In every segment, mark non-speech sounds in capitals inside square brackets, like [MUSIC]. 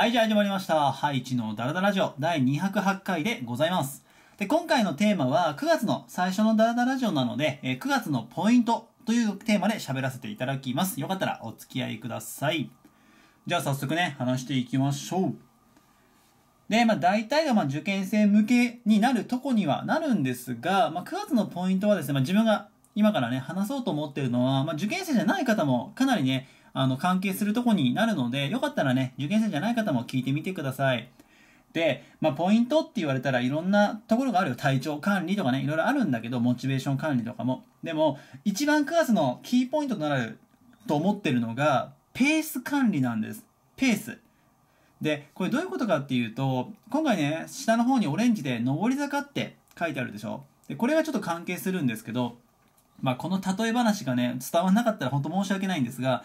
はい、じゃあ始まりました。ハイチのダラダラジオ第208回でございます。で、今回のテーマは9月の最初のダラダラジオなので、え9月のポイントというテーマで喋らせていただきます。よかったらお付き合いください。じゃあ早速ね、話していきましょう。で、まあ大体がまあ受験生向けになるとこにはなるんですが、まあ9月のポイントはですね、まあ自分が今からね、話そうと思ってるのは、まあ受験生じゃない方もかなりね、あの、関係するとこになるので、よかったらね、受験生じゃない方も聞いてみてください。で、まあ、ポイントって言われたらいろんなところがあるよ。体調管理とかね、いろいろあるんだけど、モチベーション管理とかも。でも、一番クラスのキーポイントとなると思ってるのが、ペース管理なんです。ペース。で、これどういうことかっていうと、今回ね、下の方にオレンジで上り坂って書いてあるでしょ。で、これがちょっと関係するんですけど、まあ、この例え話がね、伝わんなかったら本当申し訳ないんですが、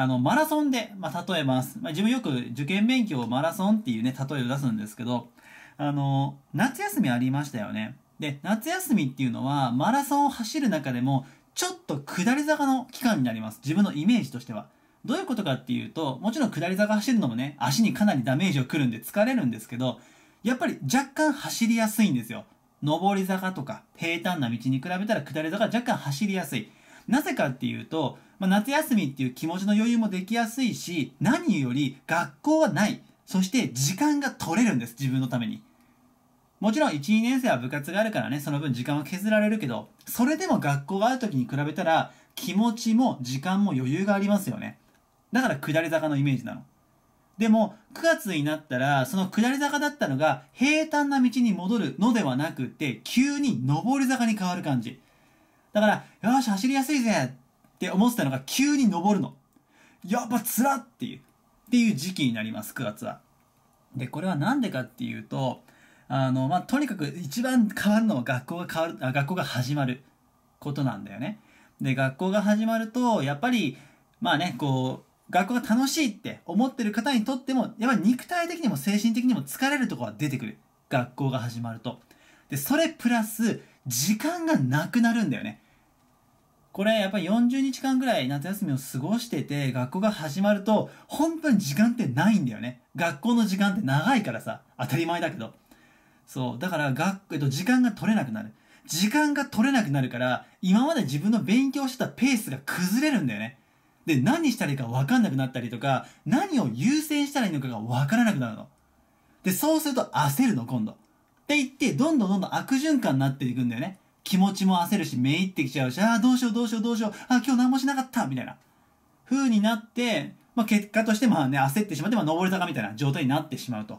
あの、マラソンで、まあ、例えます。まあ、自分よく受験勉強をマラソンっていうね、例えを出すんですけど、あの、夏休みありましたよね。で、夏休みっていうのは、マラソンを走る中でも、ちょっと下り坂の期間になります。自分のイメージとしては。どういうことかっていうと、もちろん下り坂走るのもね、足にかなりダメージをくるんで疲れるんですけど、やっぱり若干走りやすいんですよ。上り坂とか平坦な道に比べたら下り坂若干走りやすい。なぜかっていうと、まあ、夏休みっていう気持ちの余裕もできやすいし、何より学校はない。そして時間が取れるんです、自分のために。もちろん1、2年生は部活があるからね、その分時間は削られるけど、それでも学校がある時に比べたら、気持ちも時間も余裕がありますよね。だから下り坂のイメージなの。でも、9月になったら、その下り坂だったのが、平坦な道に戻るのではなくて、急に上り坂に変わる感じ。だから、よし、走りやすいぜって思ってたのが急に登るの。やっぱらっていう、っていう時期になります、9月は。で、これは何でかっていうと、あの、まあ、とにかく一番変わるのは学校が変わる、あ学校が始まることなんだよね。で、学校が始まると、やっぱり、まあね、こう、学校が楽しいって思ってる方にとっても、やっぱり肉体的にも精神的にも疲れるところは出てくる。学校が始まると。で、それプラス、時間がなくなるんだよね。これ、やっぱり40日間ぐらい夏休みを過ごしてて、学校が始まると、本当に時間ってないんだよね。学校の時間って長いからさ、当たり前だけど。そう。だから、学、えっと、時間が取れなくなる。時間が取れなくなるから、今まで自分の勉強してたペースが崩れるんだよね。で、何したらいいか分かんなくなったりとか、何を優先したらいいのかが分からなくなるの。で、そうすると焦るの、今度。っていって、どんどんどんどん悪循環になっていくんだよね。気持ちも焦るし、めいってきちゃうし、ああ、どうしようどうしようどうしよう、ああ、今日何もしなかったみたいな。風になって、まあ、結果としてまあね、焦ってしまって、まあ、登れたかみたいな状態になってしまうと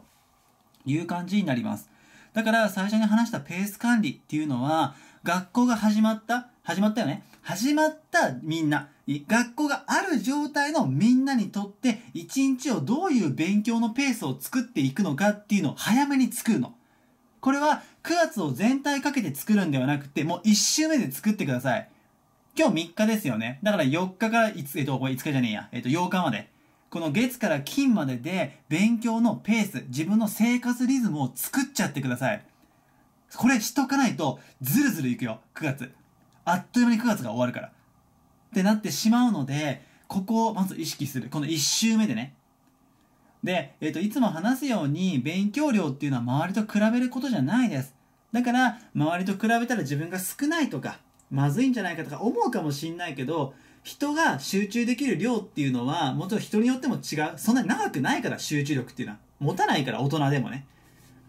いう感じになります。だから最初に話したペース管理っていうのは、学校が始まった、始まったよね。始まったみんな、学校がある状態のみんなにとって、一日をどういう勉強のペースを作っていくのかっていうのを早めに作るの。これは9月を全体かけて作るんではなくて、もう1週目で作ってください。今日3日ですよね。だから4日から5、えっと、これ5日じゃねえや。えっと、8日まで。この月から金までで勉強のペース、自分の生活リズムを作っちゃってください。これしとかないと、ずるずるいくよ、9月。あっという間に9月が終わるから。ってなってしまうので、ここをまず意識する。この1周目でね、で、えっ、ー、と、いつも話すように勉強量っていうのは周りと比べることじゃないです。だから、周りと比べたら自分が少ないとか、まずいんじゃないかとか思うかもしんないけど、人が集中できる量っていうのは、もちろん人によっても違う。そんなに長くないから、集中力っていうのは。持たないから、大人でもね。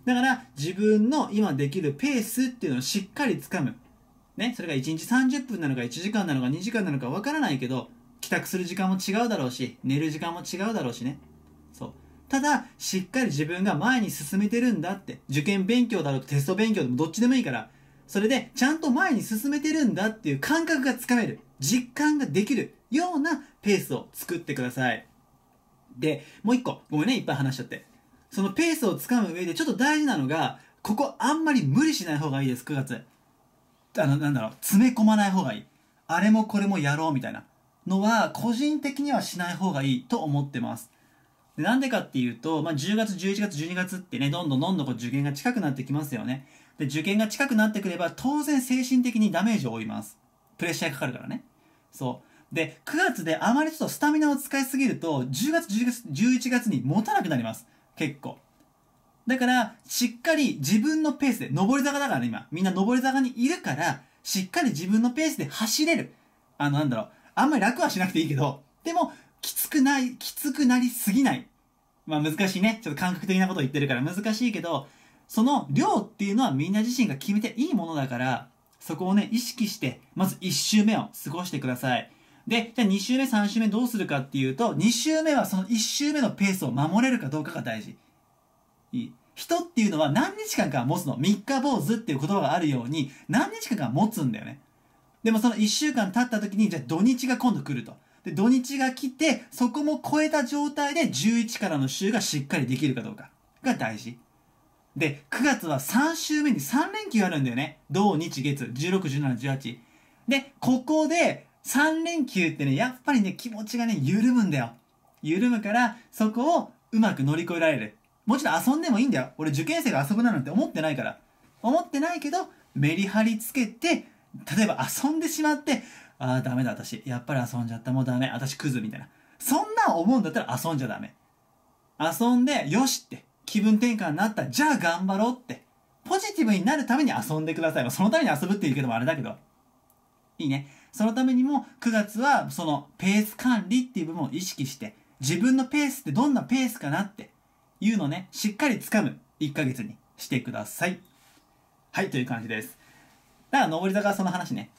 だから、自分の今できるペースっていうのをしっかりつかむ。ね、それが1日30分なのか1時間なのか2時間なのかわからないけど、帰宅する時間も違うだろうし、寝る時間も違うだろうしね。ただ、しっかり自分が前に進めてるんだって。受験勉強だろうとテスト勉強でもどっちでもいいから、それでちゃんと前に進めてるんだっていう感覚がつかめる。実感ができるようなペースを作ってください。で、もう一個。ごめんね、いっぱい話しちゃって。そのペースをつかむ上でちょっと大事なのが、ここあんまり無理しない方がいいです、9月。あの、なんだろう、詰め込まない方がいい。あれもこれもやろうみたいなのは、個人的にはしない方がいいと思ってます。でなんでかっていうと、まあ、10月、11月、12月ってね、どんどんどんどんこう受験が近くなってきますよね。で、受験が近くなってくれば、当然精神的にダメージを負います。プレッシャーかかるからね。そう。で、9月であまりちょっとスタミナを使いすぎると、10月、10月、11月に持たなくなります。結構。だから、しっかり自分のペースで、上り坂だからね、今。みんな上り坂にいるから、しっかり自分のペースで走れる。あの、なんだろう。あんまり楽はしなくていいけど、でも、きつくない、きつくなりすぎない。まあ難しいね。ちょっと感覚的なこと言ってるから難しいけど、その量っていうのはみんな自身が決めていいものだから、そこをね、意識して、まず1周目を過ごしてください。で、じゃあ2周目、3周目どうするかっていうと、2周目はその1周目のペースを守れるかどうかが大事。いい。人っていうのは何日間か持つの。3日坊主っていう言葉があるように、何日間か持つんだよね。でもその1週間経った時に、じゃあ土日が今度来ると。で、土日が来て、そこも超えた状態で11からの週がしっかりできるかどうかが大事。で、9月は3週目に3連休あるんだよね。土日月、16、17、18。で、ここで3連休ってね、やっぱりね、気持ちがね、緩むんだよ。緩むから、そこをうまく乗り越えられる。もちろん遊んでもいいんだよ。俺受験生が遊ぶななんて思ってないから。思ってないけど、メリハリつけて、例えば遊んでしまって、ああ、ダメだ、私。やっぱり遊んじゃった。もうダメ。私クズ、みたいな。そんなん思うんだったら遊んじゃダメ。遊んで、よしって。気分転換になった。じゃあ頑張ろうって。ポジティブになるために遊んでください。そのために遊ぶって言うけどもあれだけど。いいね。そのためにも、9月は、その、ペース管理っていう部分を意識して、自分のペースってどんなペースかなっていうのね、しっかりつかむ1ヶ月にしてください。はい、という感じです。だから、上り坂はその話ね。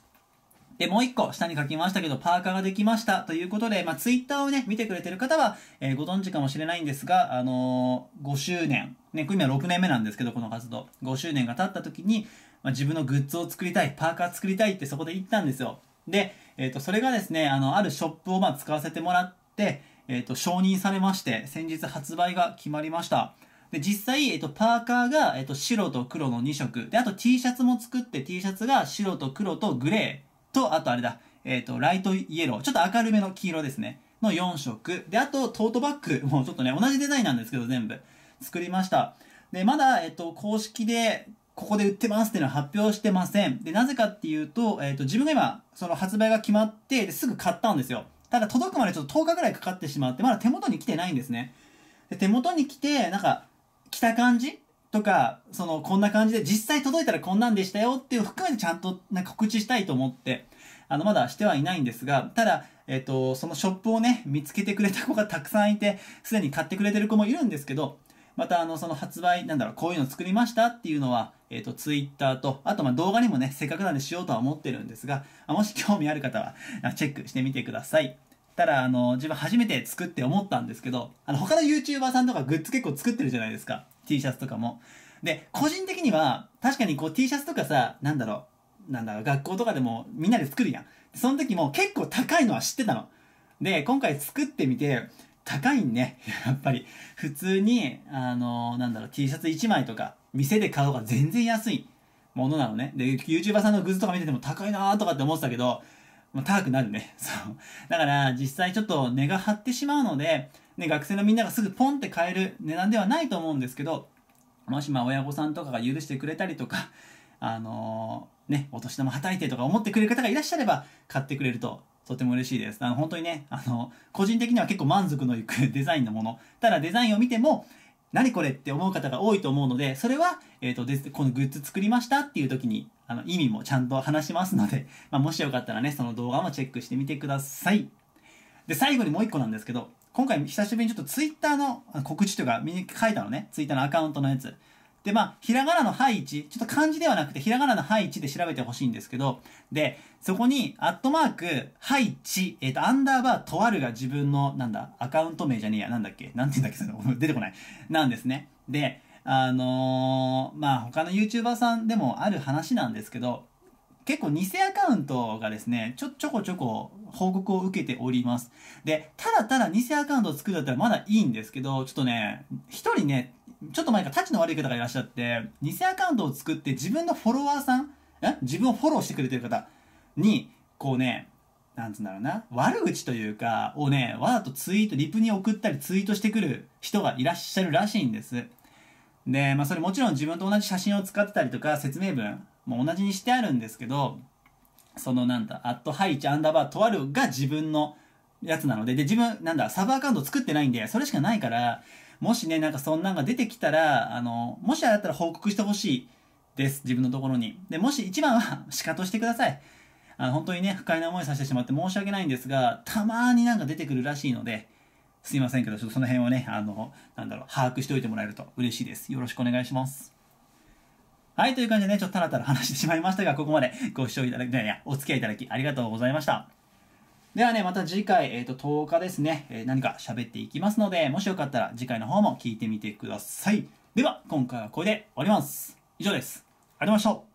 で、もう一個、下に書きましたけど、パーカーができましたということで、まあ、ツイッターをね、見てくれてる方は、えー、ご存知かもしれないんですが、あのー、5周年、ね、今6年目なんですけど、この活動、5周年が経った時に、まあ、自分のグッズを作りたい、パーカー作りたいってそこで言ったんですよ。で、えっ、ー、と、それがですね、あの、あるショップをまあ使わせてもらって、えっ、と、承認されまして、先日発売が決まりました。で、実際、えっと、パーカーが、えっと、白と黒の2色。で、あと T シャツも作って、T シャツが白と黒とグレー。と、あとあれだ、えっ、ー、と、ライトイエロー、ちょっと明るめの黄色ですね、の4色。で、あとトートバッグ [LAUGHS] もうちょっとね、同じデザインなんですけど、全部作りました。で、まだ、えっ、ー、と、公式で、ここで売ってますっていうのは発表してません。で、なぜかっていうと、えっ、ー、と、自分が今、その発売が決まって、すぐ買ったんですよ。ただ届くまでちょっと10日ぐらいかかってしまって、まだ手元に来てないんですね。で手元に来て、なんか、来た感じとか、その、こんな感じで、実際届いたらこんなんでしたよっていう含めてちゃんとな告知したいと思って、あの、まだしてはいないんですが、ただ、えっ、と、そのショップをね、見つけてくれた子がたくさんいて、すでに買ってくれてる子もいるんですけど、またあの、その発売、なんだろう、こういうの作りましたっていうのは、えっ、と、ツイッターと、あとまあ動画にもね、せっかくなんでしようとは思ってるんですが、もし興味ある方は、チェックしてみてください。ただ、あの、自分初めて作って思ったんですけど、あの、他の YouTuber さんとかグッズ結構作ってるじゃないですか。T シャツとかも。で、個人的には、確かにこう T シャツとかさ、なんだろう、なんだろう、学校とかでもみんなで作るやん。その時も結構高いのは知ってたの。で、今回作ってみて、高いんね。[LAUGHS] やっぱり。普通に、あのー、なんだろう、T シャツ1枚とか、店で買う方が全然安いものなのね。で、YouTuber さんのグッズとか見てても高いなーとかって思ってたけど、まあ、高くなるね。そう。だから、実際ちょっと値が張ってしまうので、ね、学生のみんながすぐポンって買える値段ではないと思うんですけど、もしまあ親御さんとかが許してくれたりとか、[LAUGHS] あのー、ね、お年玉はたいてとか思ってくれる方がいらっしゃれば買ってくれるととても嬉しいです。あの、本当にね、あの、個人的には結構満足のいく [LAUGHS] デザインのもの。ただデザインを見ても、何これって思う方が多いと思うので、それは、えっ、ー、と、で、このグッズ作りましたっていう時に、あの、意味もちゃんと話しますので、[LAUGHS] まあ、もしよかったらね、その動画もチェックしてみてください。で、最後にもう一個なんですけど、今回久しぶりにちょっとツイッターの告知というか、書いたのね。ツイッターのアカウントのやつ。で、まあ、ひらがなのハイちょっと漢字ではなくて、ひらがなのハイで調べてほしいんですけど、で、そこに、アットマーク、ハイえっ、ー、と、アンダーバー、とあるが自分の、なんだ、アカウント名じゃねえや、なんだっけ、なんて言うんだっけ、出てこない。なんですね。で、あのー、まあ、他の YouTuber さんでもある話なんですけど、結構偽アカウントがですね、ちょ、ちょこちょこ報告を受けております。で、ただただ偽アカウントを作るだったらまだいいんですけど、ちょっとね、一人ね、ちょっと前から立ちの悪い方がいらっしゃって、偽アカウントを作って自分のフォロワーさん、え自分をフォローしてくれてる方に、こうね、なんつうんだろうな、悪口というか、をね、わざとツイート、リプに送ったりツイートしてくる人がいらっしゃるらしいんです。で、まあそれもちろん自分と同じ写真を使ってたりとか、説明文、まあ、同じにしてあるんですけど、そのなんだ、アットハイチアンダーバーとあるが自分のやつなので、で、自分、なんだ、サブアカウント作ってないんで、それしかないから、もしね、なんかそんなんが出てきたら、あの、もしあれだったら報告してほしいです。自分のところに。で、もし一番は仕方してください。あの、本当にね、不快な思いさせてしまって申し訳ないんですが、たまになんか出てくるらしいので、すいませんけど、ちょっとその辺をね、あの、なんだろう、把握しておいてもらえると嬉しいです。よろしくお願いします。はい、という感じでね、ちょっとたらたら話してしまいましたが、ここまでご視聴いただき、いやいや、お付き合いいただきありがとうございました。ではね、また次回、えっ、ー、と、10日ですね、えー、何か喋っていきますので、もしよかったら次回の方も聞いてみてください。では、今回はこれで終わります。以上です。ありがとうございました。